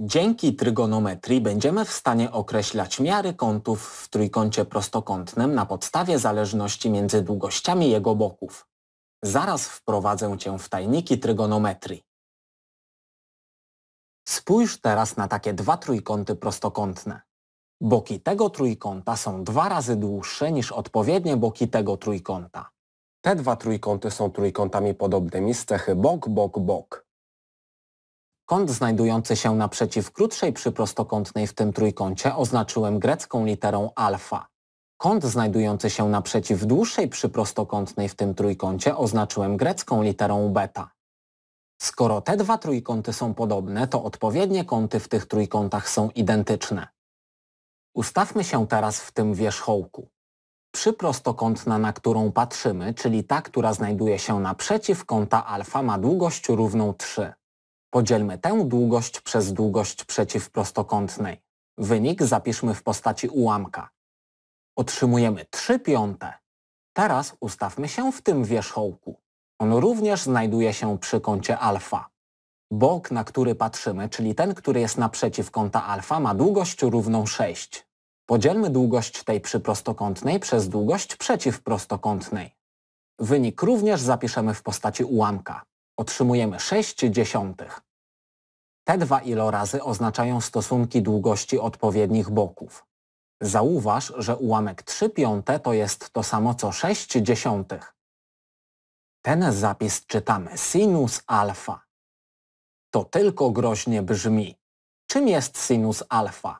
Dzięki trygonometrii będziemy w stanie określać miary kątów w trójkącie prostokątnym na podstawie zależności między długościami jego boków. Zaraz wprowadzę Cię w tajniki trygonometrii. Spójrz teraz na takie dwa trójkąty prostokątne. Boki tego trójkąta są dwa razy dłuższe niż odpowiednie boki tego trójkąta. Te dwa trójkąty są trójkątami podobnymi z cechy bok, bok, bok. Kąt znajdujący się naprzeciw krótszej przyprostokątnej w tym trójkącie oznaczyłem grecką literą alfa. Kąt znajdujący się naprzeciw dłuższej przyprostokątnej w tym trójkącie oznaczyłem grecką literą beta. Skoro te dwa trójkąty są podobne, to odpowiednie kąty w tych trójkątach są identyczne. Ustawmy się teraz w tym wierzchołku. Przy prostokątna, na którą patrzymy, czyli ta, która znajduje się naprzeciw kąta alfa, ma długość równą 3. Podzielmy tę długość przez długość przeciwprostokątnej. Wynik zapiszmy w postaci ułamka. Otrzymujemy 3 piąte. Teraz ustawmy się w tym wierzchołku. On również znajduje się przy kącie alfa. Bok, na który patrzymy, czyli ten, który jest naprzeciw kąta alfa, ma długość równą 6. Podzielmy długość tej przyprostokątnej przez długość przeciwprostokątnej. Wynik również zapiszemy w postaci ułamka. Otrzymujemy 6 dziesiątych. Te dwa ilorazy oznaczają stosunki długości odpowiednich boków. Zauważ, że ułamek 3 piąte to jest to samo co 6 dziesiątych. Ten zapis czytamy sinus alfa to tylko groźnie brzmi. Czym jest sinus alfa?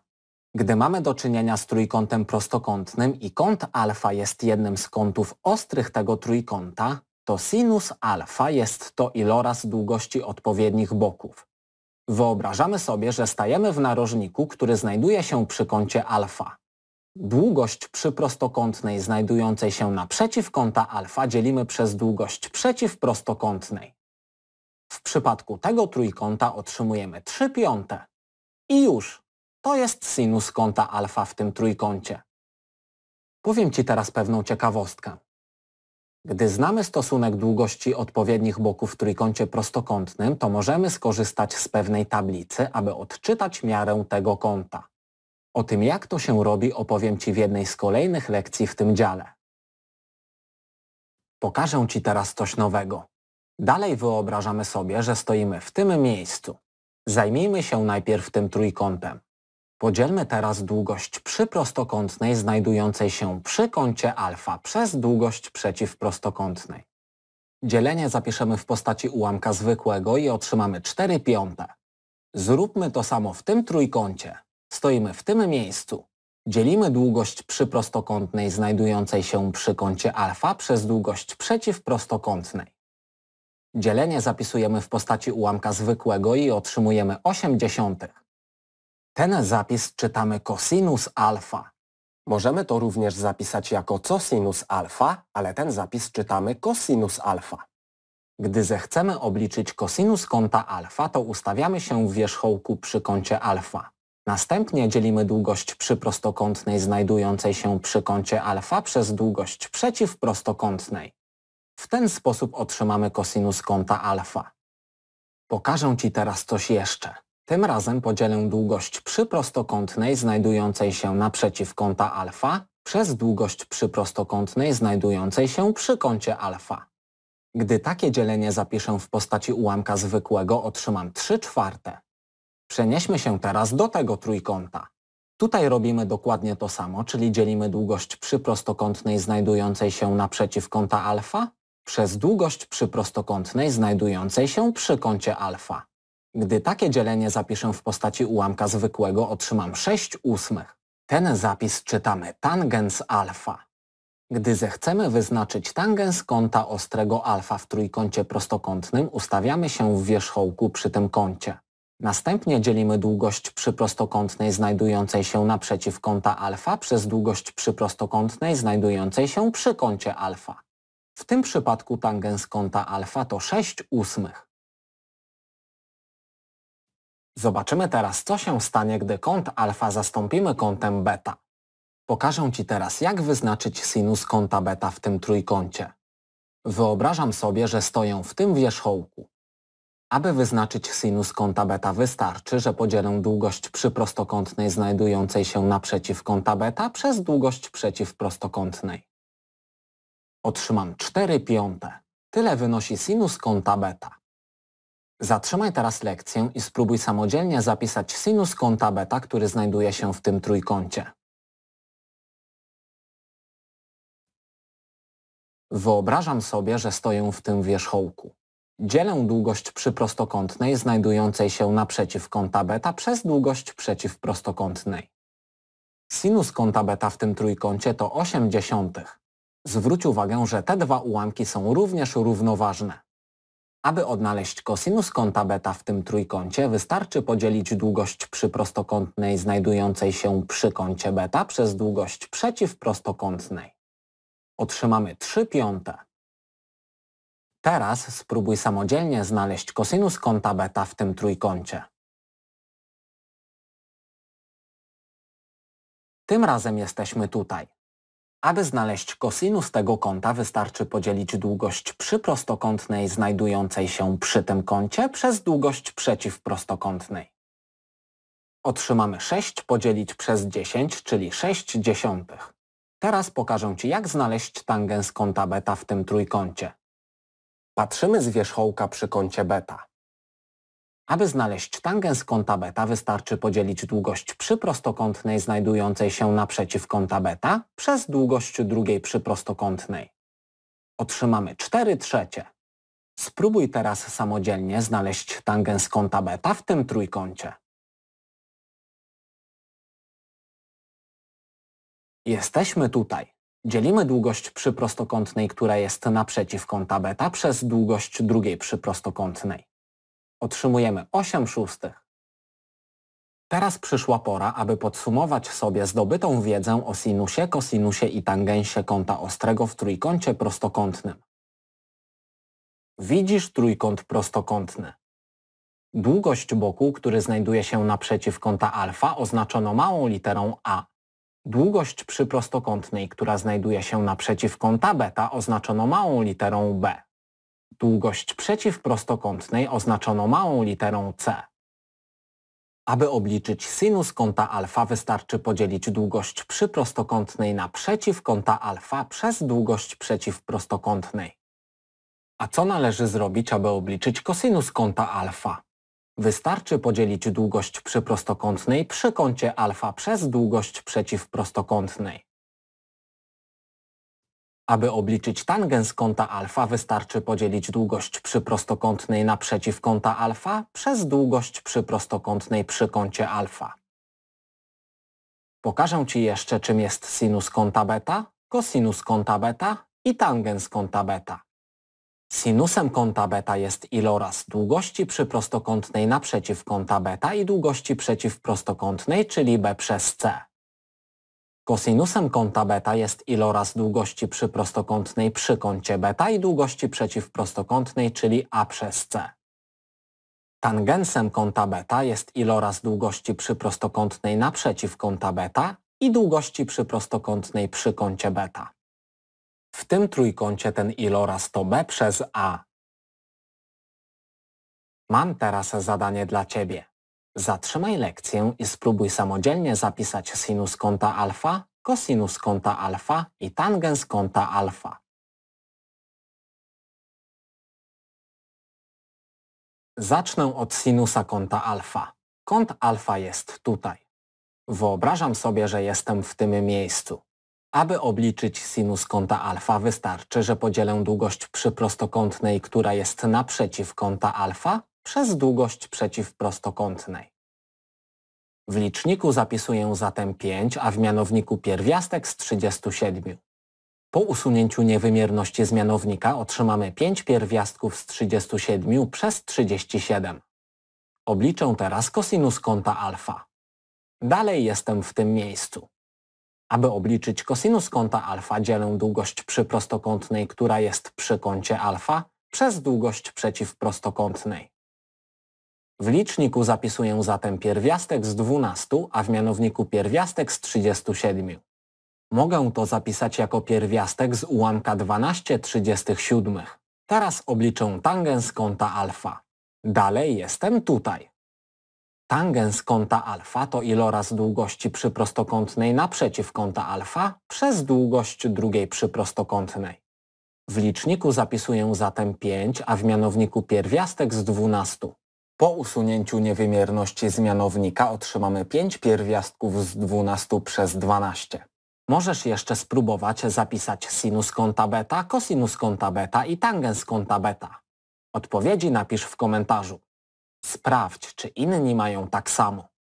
Gdy mamy do czynienia z trójkątem prostokątnym i kąt alfa jest jednym z kątów ostrych tego trójkąta, to sinus alfa jest to iloraz długości odpowiednich boków. Wyobrażamy sobie, że stajemy w narożniku, który znajduje się przy kącie alfa. Długość przy prostokątnej znajdującej się naprzeciw kąta alfa dzielimy przez długość przeciw prostokątnej. W przypadku tego trójkąta otrzymujemy 3 piąte. I już. To jest sinus kąta alfa w tym trójkącie. Powiem Ci teraz pewną ciekawostkę. Gdy znamy stosunek długości odpowiednich boków w trójkącie prostokątnym, to możemy skorzystać z pewnej tablicy, aby odczytać miarę tego kąta. O tym jak to się robi opowiem Ci w jednej z kolejnych lekcji w tym dziale. Pokażę Ci teraz coś nowego. Dalej wyobrażamy sobie, że stoimy w tym miejscu. Zajmijmy się najpierw tym trójkątem. Podzielmy teraz długość przyprostokątnej znajdującej się przy kącie alfa przez długość przeciwprostokątnej. Dzielenie zapiszemy w postaci ułamka zwykłego i otrzymamy 4 piąte. Zróbmy to samo w tym trójkącie. Stoimy w tym miejscu. Dzielimy długość przyprostokątnej znajdującej się przy kącie alfa przez długość przeciwprostokątnej. Dzielenie zapisujemy w postaci ułamka zwykłego i otrzymujemy 8 dziesiątych. Ten zapis czytamy cosinus alfa. Możemy to również zapisać jako cosinus alfa, ale ten zapis czytamy cosinus alfa. Gdy zechcemy obliczyć cosinus kąta alfa, to ustawiamy się w wierzchołku przy kącie alfa. Następnie dzielimy długość przyprostokątnej znajdującej się przy kącie alfa przez długość przeciwprostokątnej. W ten sposób otrzymamy kosinus kąta alfa. Pokażę Ci teraz coś jeszcze. Tym razem podzielę długość przyprostokątnej znajdującej się naprzeciw kąta alfa przez długość przyprostokątnej znajdującej się przy kącie alfa. Gdy takie dzielenie zapiszę w postaci ułamka zwykłego, otrzymam 3 czwarte. Przenieśmy się teraz do tego trójkąta. Tutaj robimy dokładnie to samo, czyli dzielimy długość przyprostokątnej znajdującej się naprzeciw kąta alfa przez długość przy prostokątnej znajdującej się przy kącie alfa. Gdy takie dzielenie zapiszę w postaci ułamka zwykłego, otrzymam 6 ósmych. Ten zapis czytamy tangens alfa. Gdy zechcemy wyznaczyć tangens kąta ostrego alfa w trójkącie prostokątnym, ustawiamy się w wierzchołku przy tym kącie. Następnie dzielimy długość przyprostokątnej znajdującej się naprzeciw kąta alfa przez długość przyprostokątnej znajdującej się przy kącie alfa. W tym przypadku tangens kąta alfa to 6 ósmych. Zobaczymy teraz, co się stanie, gdy kąt alfa zastąpimy kątem beta. Pokażę Ci teraz, jak wyznaczyć sinus kąta beta w tym trójkącie. Wyobrażam sobie, że stoję w tym wierzchołku. Aby wyznaczyć sinus kąta beta wystarczy, że podzielę długość przyprostokątnej znajdującej się naprzeciw kąta beta przez długość przeciwprostokątnej otrzymam 4 piąte. Tyle wynosi sinus kąta beta. Zatrzymaj teraz lekcję i spróbuj samodzielnie zapisać sinus kąta beta, który znajduje się w tym trójkącie. Wyobrażam sobie, że stoję w tym wierzchołku. Dzielę długość przyprostokątnej znajdującej się naprzeciw kąta beta przez długość przeciwprostokątnej. Sinus kąta beta w tym trójkącie to 8 dziesiątych. Zwróć uwagę, że te dwa ułamki są również równoważne. Aby odnaleźć kosinus kąta beta w tym trójkącie, wystarczy podzielić długość przyprostokątnej znajdującej się przy kącie beta przez długość przeciwprostokątnej. Otrzymamy 3 piąte. Teraz spróbuj samodzielnie znaleźć kosinus kąta beta w tym trójkącie. Tym razem jesteśmy tutaj. Aby znaleźć cosinus tego kąta wystarczy podzielić długość przyprostokątnej znajdującej się przy tym kącie przez długość przeciwprostokątnej. Otrzymamy 6 podzielić przez 10, czyli 6 dziesiątych. Teraz pokażę Ci jak znaleźć tangens kąta beta w tym trójkącie. Patrzymy z wierzchołka przy kącie beta. Aby znaleźć tangens kąta beta wystarczy podzielić długość przyprostokątnej znajdującej się naprzeciw kąta beta przez długość drugiej przyprostokątnej. Otrzymamy 4 trzecie. Spróbuj teraz samodzielnie znaleźć tangens kąta beta w tym trójkącie. Jesteśmy tutaj. Dzielimy długość przyprostokątnej, która jest naprzeciw kąta beta przez długość drugiej przyprostokątnej otrzymujemy 8 szóstych. Teraz przyszła pora, aby podsumować sobie zdobytą wiedzę o sinusie, kosinusie i tangensie kąta ostrego w trójkącie prostokątnym. Widzisz trójkąt prostokątny. Długość boku, który znajduje się naprzeciw kąta alfa, oznaczono małą literą a. Długość przy prostokątnej, która znajduje się naprzeciw kąta beta, oznaczono małą literą b długość przeciwprostokątnej oznaczono małą literą c. Aby obliczyć sinus kąta alfa wystarczy podzielić długość przyprostokątnej na przeciwkąta alfa przez długość przeciwprostokątnej. A co należy zrobić, aby obliczyć kosinus kąta alfa? Wystarczy podzielić długość przyprostokątnej przy kącie alfa przez długość przeciwprostokątnej. Aby obliczyć tangens kąta alfa wystarczy podzielić długość przyprostokątnej naprzeciw kąta alfa przez długość przyprostokątnej przy kącie alfa. Pokażę Ci jeszcze czym jest sinus kąta beta, kosinus kąta beta i tangens kąta beta. Sinusem kąta beta jest iloraz długości przyprostokątnej naprzeciw kąta beta i długości przeciwprostokątnej, czyli b przez c. Kosinusem kąta beta jest iloraz długości przyprostokątnej przy kącie beta i długości przeciwprostokątnej, czyli a przez c. Tangensem kąta beta jest iloraz długości przyprostokątnej naprzeciw kąta beta i długości przyprostokątnej przy kącie beta. W tym trójkącie ten iloraz to b przez a. Mam teraz zadanie dla Ciebie. Zatrzymaj lekcję i spróbuj samodzielnie zapisać sinus kąta alfa, kosinus kąta alfa i tangens kąta alfa. Zacznę od sinusa kąta alfa. Kąt alfa jest tutaj. Wyobrażam sobie, że jestem w tym miejscu. Aby obliczyć sinus kąta alfa wystarczy, że podzielę długość przy prostokątnej, która jest naprzeciw kąta alfa, przez długość przeciwprostokątnej. W liczniku zapisuję zatem 5, a w mianowniku pierwiastek z 37. Po usunięciu niewymierności z mianownika otrzymamy 5 pierwiastków z 37 przez 37. Obliczę teraz kosinus kąta alfa. Dalej jestem w tym miejscu. Aby obliczyć kosinus kąta alfa dzielę długość przyprostokątnej, która jest przy kącie alfa, przez długość przeciwprostokątnej. W liczniku zapisuję zatem pierwiastek z 12, a w mianowniku pierwiastek z 37. Mogę to zapisać jako pierwiastek z ułamka 12 37. Teraz obliczę tangens kąta alfa. Dalej jestem tutaj. Tangens kąta alfa to iloraz długości przyprostokątnej naprzeciw kąta alfa przez długość drugiej przyprostokątnej. W liczniku zapisuję zatem 5, a w mianowniku pierwiastek z 12. Po usunięciu niewymierności z mianownika otrzymamy 5 pierwiastków z 12 przez 12. Możesz jeszcze spróbować zapisać sinus kąta beta, kosinus kąta beta i tangens kąta beta. Odpowiedzi napisz w komentarzu. Sprawdź, czy inni mają tak samo.